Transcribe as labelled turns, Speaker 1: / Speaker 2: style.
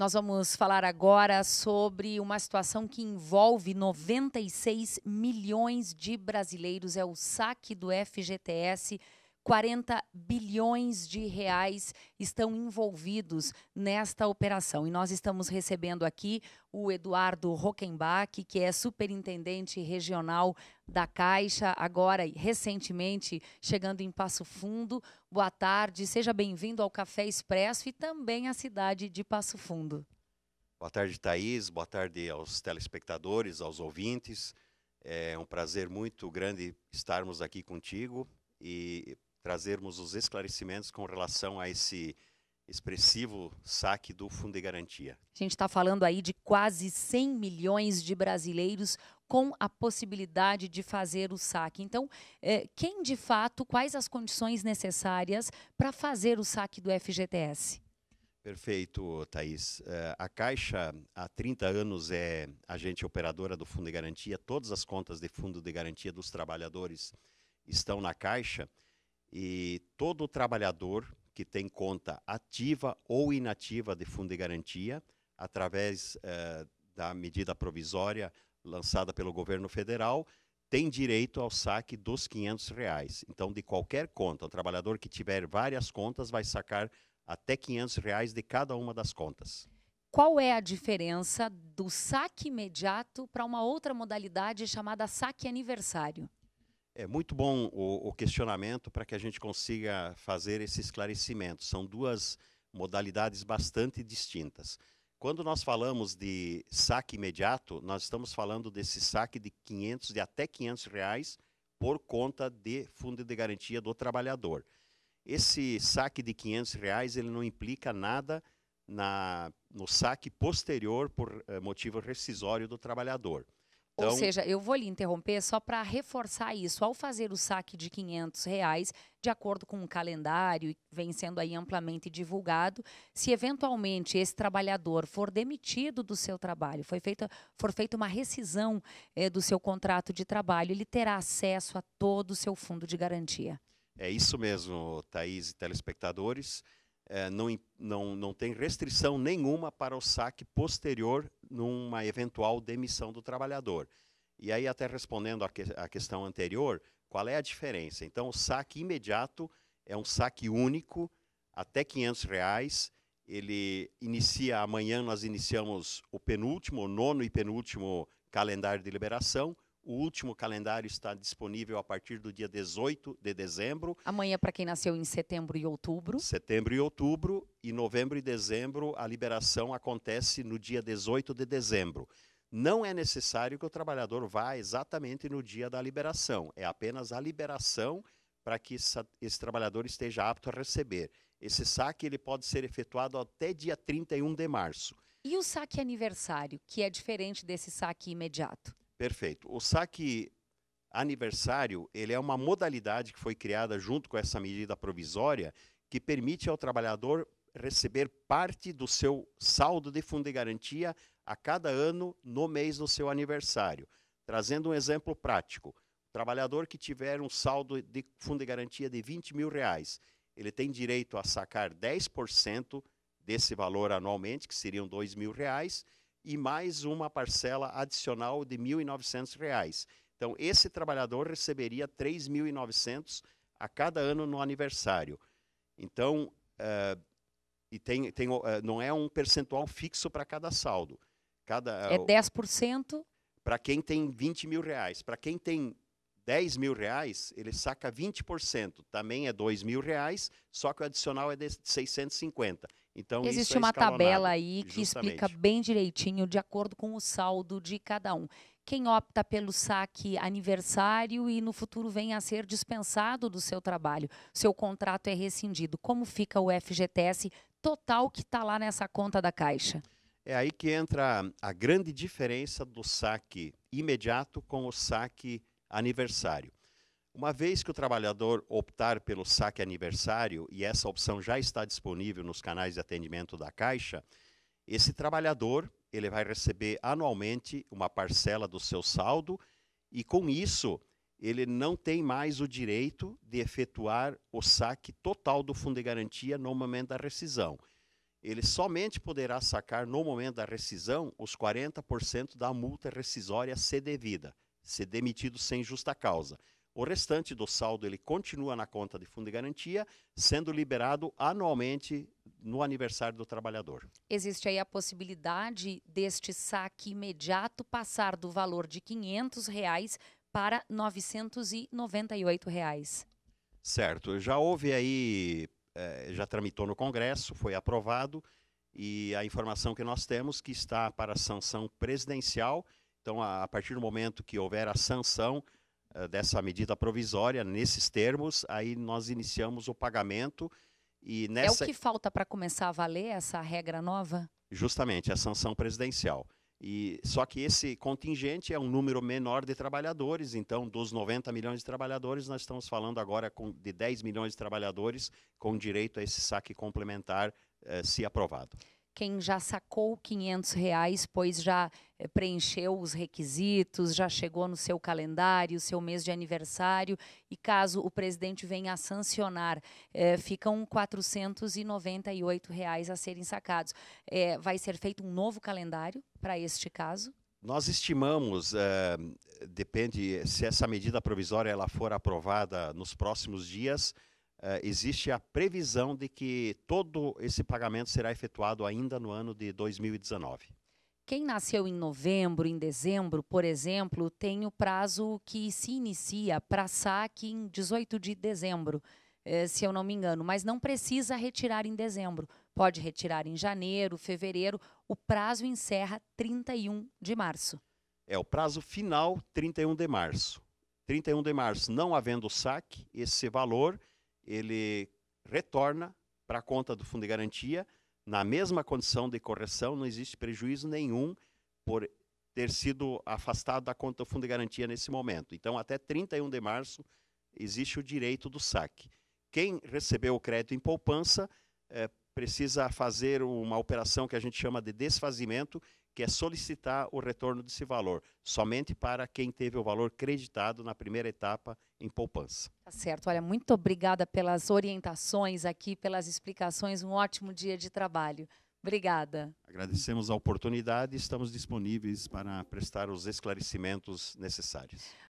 Speaker 1: Nós vamos falar agora sobre uma situação que envolve 96 milhões de brasileiros. É o saque do FGTS 40 bilhões de reais estão envolvidos nesta operação. E nós estamos recebendo aqui o Eduardo Rockenbach, que é superintendente regional da Caixa, agora recentemente chegando em Passo Fundo. Boa tarde, seja bem-vindo ao Café Expresso e também à cidade de Passo Fundo.
Speaker 2: Boa tarde, Thaís. Boa tarde aos telespectadores, aos ouvintes. É um prazer muito grande estarmos aqui contigo e trazermos os esclarecimentos com relação a esse expressivo saque do Fundo de Garantia.
Speaker 1: A gente está falando aí de quase 100 milhões de brasileiros com a possibilidade de fazer o saque. Então, é, quem de fato, quais as condições necessárias para fazer o saque do FGTS?
Speaker 2: Perfeito, Thaís. É, a Caixa, há 30 anos, é agente operadora do Fundo de Garantia. Todas as contas de Fundo de Garantia dos trabalhadores estão na Caixa. E todo trabalhador que tem conta ativa ou inativa de fundo de garantia, através eh, da medida provisória lançada pelo governo federal, tem direito ao saque dos 500 reais. Então, de qualquer conta, o trabalhador que tiver várias contas vai sacar até 500 reais de cada uma das contas.
Speaker 1: Qual é a diferença do saque imediato para uma outra modalidade chamada saque aniversário?
Speaker 2: É muito bom o, o questionamento para que a gente consiga fazer esse esclarecimento. São duas modalidades bastante distintas. Quando nós falamos de saque imediato, nós estamos falando desse saque de 500 de até 500 reais por conta de fundo de garantia do trabalhador. Esse saque de 500 reais ele não implica nada na, no saque posterior por eh, motivo rescisório do trabalhador. Então... Ou seja,
Speaker 1: eu vou lhe interromper só para reforçar isso. Ao fazer o saque de 500 reais, de acordo com o calendário, vem sendo aí amplamente divulgado, se eventualmente esse trabalhador for demitido do seu trabalho, foi feita, for feita uma rescisão eh, do seu contrato de trabalho, ele terá acesso a todo o seu fundo de garantia.
Speaker 2: É isso mesmo, Thaís e telespectadores é, não, não, não tem restrição nenhuma para o saque posterior numa eventual demissão do trabalhador. E aí, até respondendo à que, questão anterior, qual é a diferença? Então, o saque imediato é um saque único, até R$ 500. Reais, ele inicia amanhã, nós iniciamos o penúltimo, o nono e penúltimo calendário de liberação. O último calendário está disponível a partir do dia 18 de dezembro.
Speaker 1: Amanhã, para quem nasceu em setembro e outubro.
Speaker 2: Setembro e outubro. E novembro e dezembro, a liberação acontece no dia 18 de dezembro. Não é necessário que o trabalhador vá exatamente no dia da liberação. É apenas a liberação para que esse trabalhador esteja apto a receber. Esse saque ele pode ser efetuado até dia 31 de março.
Speaker 1: E o saque aniversário, que é diferente desse saque imediato?
Speaker 2: Perfeito. O saque aniversário, ele é uma modalidade que foi criada junto com essa medida provisória que permite ao trabalhador receber parte do seu saldo de fundo de garantia a cada ano no mês do seu aniversário. Trazendo um exemplo prático, o trabalhador que tiver um saldo de fundo de garantia de 20 mil reais, ele tem direito a sacar 10% desse valor anualmente, que seriam 2 mil reais, e mais uma parcela adicional de R$ 1.900. Então, esse trabalhador receberia R$ 3.900 a cada ano no aniversário. Então, uh, e tem, tem, uh, não é um percentual fixo para cada saldo. Cada, é
Speaker 1: 10%?
Speaker 2: Para quem tem R$ 20.000. Para quem tem R$ 10.000, ele saca 20%. Também é R$ 2.000, só que o adicional é de R$ 650. Então, Existe é uma tabela aí que justamente. explica
Speaker 1: bem direitinho, de acordo com o saldo de cada um. Quem opta pelo saque aniversário e no futuro vem a ser dispensado do seu trabalho, seu contrato é rescindido. Como fica o FGTS total que está lá nessa conta da Caixa?
Speaker 2: É aí que entra a grande diferença do saque imediato com o saque aniversário. Uma vez que o trabalhador optar pelo saque aniversário, e essa opção já está disponível nos canais de atendimento da Caixa, esse trabalhador ele vai receber anualmente uma parcela do seu saldo e, com isso, ele não tem mais o direito de efetuar o saque total do fundo de garantia no momento da rescisão. Ele somente poderá sacar no momento da rescisão os 40% da multa rescisória se devida, ser demitido sem justa causa. O restante do saldo ele continua na conta de fundo de garantia, sendo liberado anualmente no aniversário do trabalhador.
Speaker 1: Existe aí a possibilidade deste saque imediato passar do valor de R$ 500 reais para R$ 998. Reais.
Speaker 2: Certo. Já houve aí, é, já tramitou no Congresso, foi aprovado, e a informação que nós temos que está para sanção presidencial. Então, a partir do momento que houver a sanção, eh, dessa medida provisória nesses termos, aí nós iniciamos o pagamento e nessa... É o que
Speaker 1: falta para começar a valer essa regra nova?
Speaker 2: Justamente, a sanção presidencial. E só que esse contingente é um número menor de trabalhadores, então dos 90 milhões de trabalhadores, nós estamos falando agora com, de 10 milhões de trabalhadores com direito a esse saque complementar, eh, se aprovado
Speaker 1: quem já sacou 500 reais, pois já eh, preencheu os requisitos, já chegou no seu calendário, seu mês de aniversário, e caso o presidente venha a sancionar, é, ficam 498 reais a serem sacados. É, vai ser feito um novo calendário para este caso?
Speaker 2: Nós estimamos, é, depende se essa medida provisória ela for aprovada nos próximos dias, eh, existe a previsão de que todo esse pagamento será efetuado ainda no ano de 2019.
Speaker 1: Quem nasceu em novembro, em dezembro, por exemplo, tem o prazo que se inicia para saque em 18 de dezembro, eh, se eu não me engano, mas não precisa retirar em dezembro. Pode retirar em janeiro, fevereiro. O prazo encerra 31 de março.
Speaker 2: É, o prazo final, 31 de março. 31 de março, não havendo saque, esse valor ele retorna para a conta do fundo de garantia na mesma condição de correção, não existe prejuízo nenhum por ter sido afastado da conta do fundo de garantia nesse momento. Então, até 31 de março, existe o direito do saque. Quem recebeu o crédito em poupança é, precisa fazer uma operação que a gente chama de desfazimento, que é solicitar o retorno desse valor, somente para quem teve o valor creditado na primeira etapa em poupança.
Speaker 1: Tá certo. Olha, muito obrigada pelas orientações aqui, pelas explicações. Um ótimo dia de trabalho. Obrigada.
Speaker 2: Agradecemos a oportunidade e estamos disponíveis para prestar os esclarecimentos necessários.